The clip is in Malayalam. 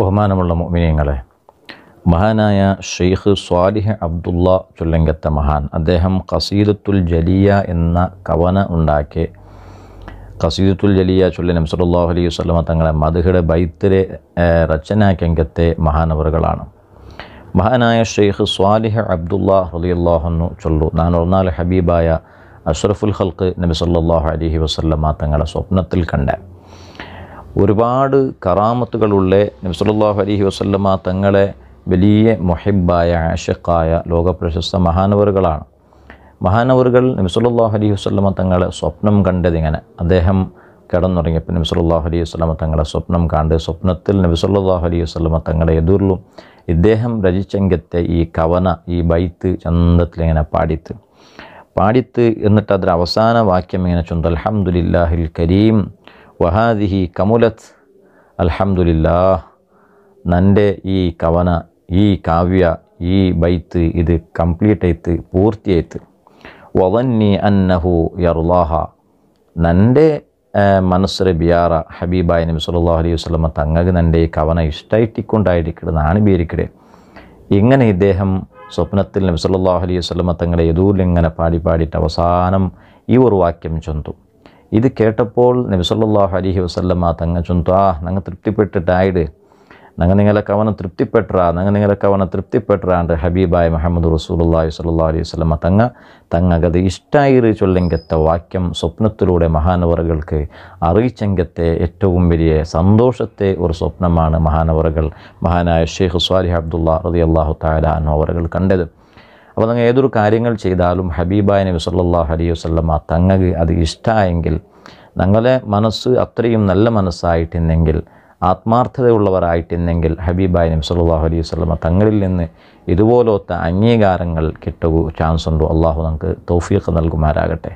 ബഹുമാനമുള്ള മോമിനിയങ്ങളെ മഹാനായ ഷെയ്ഖ് സ്വാലിഹ് അബ്ദുള്ള ചുല്ലങ്കത്ത മഹാൻ അദ്ദേഹം കസീദത്തുൽ ജലിയ എന്ന കവന ഉണ്ടാക്കി കസീദത്തുൽ ജലിയ ചുല്ലൻ അംസലാഹു അലൈഹി വസ്ലമ തങ്ങളെ മധുഹിടെ ബൈത്തിലെ രചനാകെങ്കത്തെ മഹാനവറുകളാണ് മഹാനായ ഷെയ്ഖ് സ്വാലിഹ് അബ്ദുള്ള ഹുദിയുള്ളാഹെന്നു ചൊല്ലു നാനൂർനാല് ഹബീബായ അഷ്റഫുൽ ഹൽക്ക് നബി അലഹി വസ്ലമ തങ്ങളെ സ്വപ്നത്തിൽ കണ്ട ഒരുപാട് കറാമത്തുകളുള്ള നബ്സല്ലാഹു അലഹി വസ്ല്ലമ്മ തങ്ങളെ വലിയ മൊഹിബായ ആഷക്കായ ലോകപ്രശസ്ത മഹാനവറുകളാണ് മഹാനവറുകൾ നബ്സല്ലാഹു അലഹി വസ്ല്ലമ്മ തങ്ങളെ സ്വപ്നം കണ്ടതിങ്ങനെ അദ്ദേഹം കിടന്നുറങ്ങിയപ്പോൾ നബി സല്ലാഹു അലൈഹി വസ്ലമ തങ്ങളെ സ്വപ്നം കണ്ട് സ്വപ്നത്തിൽ നബി സല്ലാഹു അലൈഹി വസ്ലമ തങ്ങളെ എതിർലും ഇദ്ദേഹം രചിച്ചെങ്കത്തെ ഈ കവന ഈ ബൈത്ത് ചന്തത്തിൽ ഇങ്ങനെ പാടിത്ത് പാടിത്ത് എന്നിട്ട് അതിൽ അവസാന വാക്യം ഇങ്ങനെ ചുണ്ട് അലഹമുല്ലാഹിൽ കരീം വഹാദിഹി കമുലത്ത് അൽഹമുല്ലാ നൻ്റെ ഈ കവന ഈ കാവ്യ ഈ ബൈത്ത് ഇത് കംപ്ലീറ്റ് ആയിത്ത് പൂർത്തിയായിത്ത് വവന്നി അന്നഹു യർലാഹ നൻ്റെ മനസ്സർ ബിയാറ ഹബീബായ നബി സല്ലാ അലൈഹി വസ്ലമ തങ്ങൾക്ക് നൻ്റെ ഈ കവന ഇഷ്ടായിട്ടിക്കൊണ്ടായിരിക്കണമെന്നാണ് ബിയരിക്കടെ ഇങ്ങനെ ഇദ്ദേഹം സ്വപ്നത്തിൽ നബി സല്ലാ അലൈഹി വസ്ലമ തങ്ങളെ എതൂരിലിങ്ങനെ പാടി പാടിയിട്ട് അവസാനം ഈ ഒരു വാക്യം ചൊന്തു ഇത് കേട്ടപ്പോൾ നബിസല്ലാഹു അലഹി വസ്ലമ്മ തങ്ങ ചുന്താ ഞങ്ങൾ തൃപ്തിപ്പെട്ടിട്ടായിട് നങ്ങ നിങ്ങളെ കവന തൃപ്തിപ്പെട്ടാ നങ്ങ നിങ്ങളെ കവന തൃപ്തിപ്പെട്ടാണ്ട് ഹബീബായ മുഹമ്മദ് റസൂലുല്ലാഹി സല്ലാ അലൈഹി വസ്ലമ തങ്ങ തങ്ങകത് ഇഷ്ടായിരു ചൊല്ലെങ്കത്തെ വാക്യം സ്വപ്നത്തിലൂടെ മഹാനവറുകൾക്ക് അറിയിച്ചെങ്കത്തെ ഏറ്റവും വലിയ സന്തോഷത്തെ ഒരു സ്വപ്നമാണ് മഹാനവറുകൾ മഹാനായ ഷെയ്ഖ് സ്വാലിഹ് അബ്ദുള്ള റതി അള്ളാഹു താലാൻ അവറുകൾ കണ്ടത് അപ്പോൾ നിങ്ങൾ ഏതൊരു കാര്യങ്ങൾ ചെയ്താലും ഹബീബായ നബി സല്ലാ അലൈഹി വസ്ലമ തങ്ങൾക്ക് അത് ഇഷ്ടമായെങ്കിൽ നിങ്ങളെ മനസ്സ് അത്രയും നല്ല മനസ്സായിട്ടിരുന്നെങ്കിൽ ആത്മാർത്ഥതയുള്ളവരായിട്ടിരുന്നെങ്കിൽ ഹബീബായ നബി സല്ലാഹു അലൈഹി വസ്ലമ തങ്ങളിൽ നിന്ന് ഇതുപോലത്തെ അംഗീകാരങ്ങൾ കിട്ടുക ചാൻസ് ഉണ്ടോ അള്ളാഹു നമുക്ക് തൗഫീഖ് നൽകുമാരാകട്ടെ